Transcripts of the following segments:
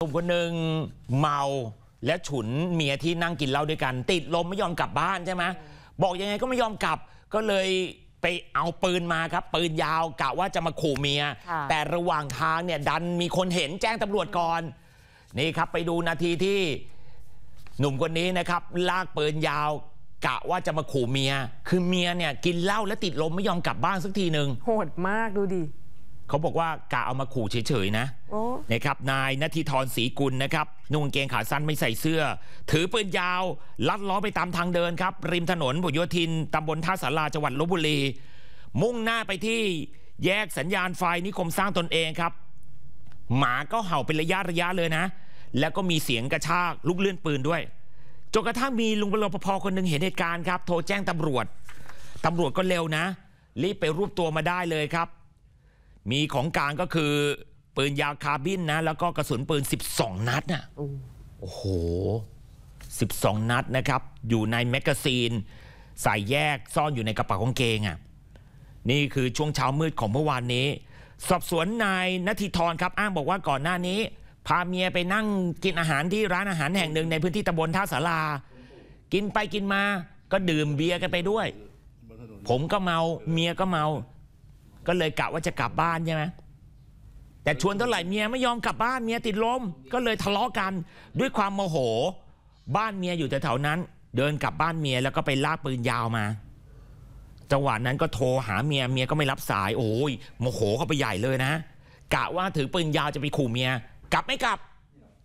หนุ่มคนหนึ่งเมาและฉุนเมียที่นั่งกินเหล้าด้วยกัน ติดลมไม่ยอมกลับบ้านใช่ไหมบอกยังไงก็ไม่ยอมกลับ ก็เลยไปเอาปืนมาครับปืนยาวกะว่าจะมาขู่เมีย แต่ระหว่างทางเนี่ยดันมีคนเห็นแจ้งตำรวจก่อนนี่ครับไปดูนาทีที่หนุ่มคนนี้นะครับ ลากปืนยาวกะว่าจะมาขู่เมีย คือเมียเนี่ยกินเหล้าและติดลมไม่ยอมกลับบ้านสักทีหนึ่งโหดมากดูดิเขาบอกว่ากะเอามาขู่เฉยๆนะนะครับ นายนาทีทรศรีกุลนะครับ นุ่งเกงขาสั้นไม่ใส่เสื้อ ถือปืนยาว ลัดล้อไปตามทางเดินครับ ริมถนนบุญโยธินตำบลท่าสาราจังหวัดลบบุรี มุ่งหน้าไปที่แยกสัญญาณไฟนิคมสร้างตนเองครับ หมาก็เห่าเป็นระยะระยะเลยนะ แล้วก็มีเสียงกระชาก ลุกเลื่อนปืนด้วยจนกระทั่งมีลุงรปภคนหนึ่งเห็นเหตุการณ์ครับ โทรแจ้งตำรวจตำรวจก็เร็วนะรีบไปรวบตัวมาได้เลยครับมีของกลางก็คือ ปืนยาวคาบินนะแล้วก็กระสุนปืน 12 นัดนะโอ้โห 12 นัดนะครับ อยู่ในแมกกาซีน ใส่แยกซ่อนอยู่ในกระเป๋ากางเกงอะ่ะนี่คือช่วงเช้ามืดของเมื่อวานนี้สอบสวนนายนทิธรครับ อ้างบอกว่าก่อนหน้านี้ พาเมียไปนั่งกินอาหารที่ร้านอาหารแห่งหนึ่งในพื้นที่ตำบลท่าสารากินไปกินมาก็ดื่มเบียร์กันไปด้วย ผมก็เมาเมียก็เมาก็เลยกะว่าจะกลับบ้านใช่ไหมแต่ชวนเท่าไหร่เมียไม่ยอมกลับบ้านเมียติดลม ก็เลยทะเลาะกัน ด้วยความโมโห บ้านเมียอยู่แถวๆนั้น เดินกลับบ้านเมียแล้วก็ไปลากปืนยาวมา จังหวะนั้นก็โทร หาเมียเมียก็ไม่รับสายโอ้ยโมโหเข้าไปใหญ่เลยนะกะว่าถือปืนยาวจะไปขู่เมีย กลับไม่กลับ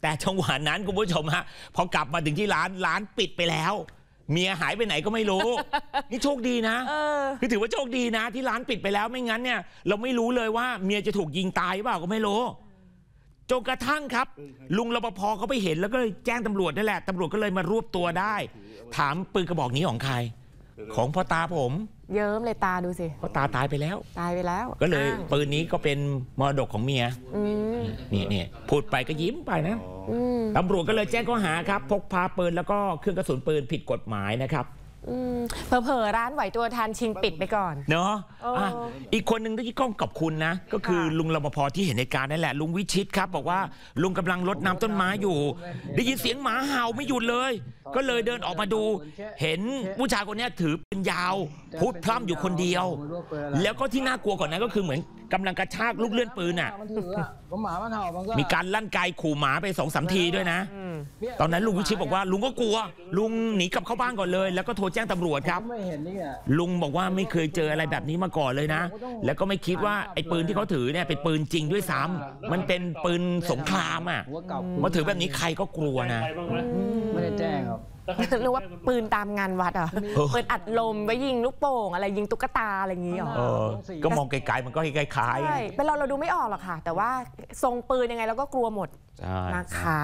แต่จังหวะนั้นคุณผู้ชมฮะพอกลับมาถึงที่ร้านร้านปิดไปแล้วเมียหายไปไหนก็ไม่รู้ นี่โชคดีนะคือถือว่าโชคดีนะ ที่ร้านปิดไปแล้วไม่งั้นเนี่ย เราไม่รู้เลยว่าเมียจะถูกยิงตายหรือเปล่าก็ไม่รู้ จนกระทั่งครับ ลุงรปภเขาไปเห็นแล้วก็เลยแจ้งตำรวจนั่นแหละตำรวจก็เลยมารวบตัวได้ ถามปืนกระบอกนี้ของใคร ของพ่อตาผมเยิ้มเลยตาดูสิเพราะตาตายไปแล้ว ตายไปแล้ว ก็เลยปืนนี้ก็เป็นมรดกของเมียนี่นี่พูดไปก็ยิ้มไปนะตำรวจก็เลยแจ้งข้อหาครับ พกพาปืนแล้วก็เครื่องกระสุนปืนผิดกฎหมายนะครับเผลอๆร้านไหวตัวทันชิงปิดไปก่อน เนาะอีกคนหนึ่งที่ก้องกับคุณนะ ก็คือลุงรปภที่เห็นในการนั่นแหละ ลุงวิชิตครับบอกว่าลุงกำลังรดน้ำต้นไม้อยู่ ได้ยินเสียงหมาเห่าไม่หยุดเลย ก็เลยเดินออกมาดู เห็นผู้ชายคนนี้ถือเป็นยาวพุดพร่ำอยู่คนเดียว แล้วก็ที่น่ากลัวกว่านั้นก็คือเหมือนกำลังกระชากลูกเลื่อนปืนอ่ะมีการลั่นไกขู่หมาไปสองสามทีด้วยนะตอนนั้นลุงวิชิตบอกว่าลุงก็กลัว ลุงหนีกลับเข้าบ้านก่อนเลย แล้วก็โทรแจ้งตำรวจครับลุงบอกว่าไม่เคยเจออะไรแบบนี้มาก่อนเลยนะ แล้วก็ไม่คิดว่าไอ้ปืนที่เขาถือเนี่ยเป็นปืนจริงด้วยซ้ำมันเป็นปืนสงครามอ่ะมาถือแบบนี้ใครก็กลัวนะ ไม่ได้แจ้งครับหรือว่าปืนตามงานวัดอ่ะเปืนอัดลมไว้ยิงลูกโป่งอะไรยิงตุ๊กตาอะไรอย่างงี้ยหรอเออก็มองไกล ๆมันก็คล้ายใช่เป็นเราเราดูไม่ออกหรอกค่ะแต่ว่าทรงปืนยังไงเราก็กลัวหมดนะคะ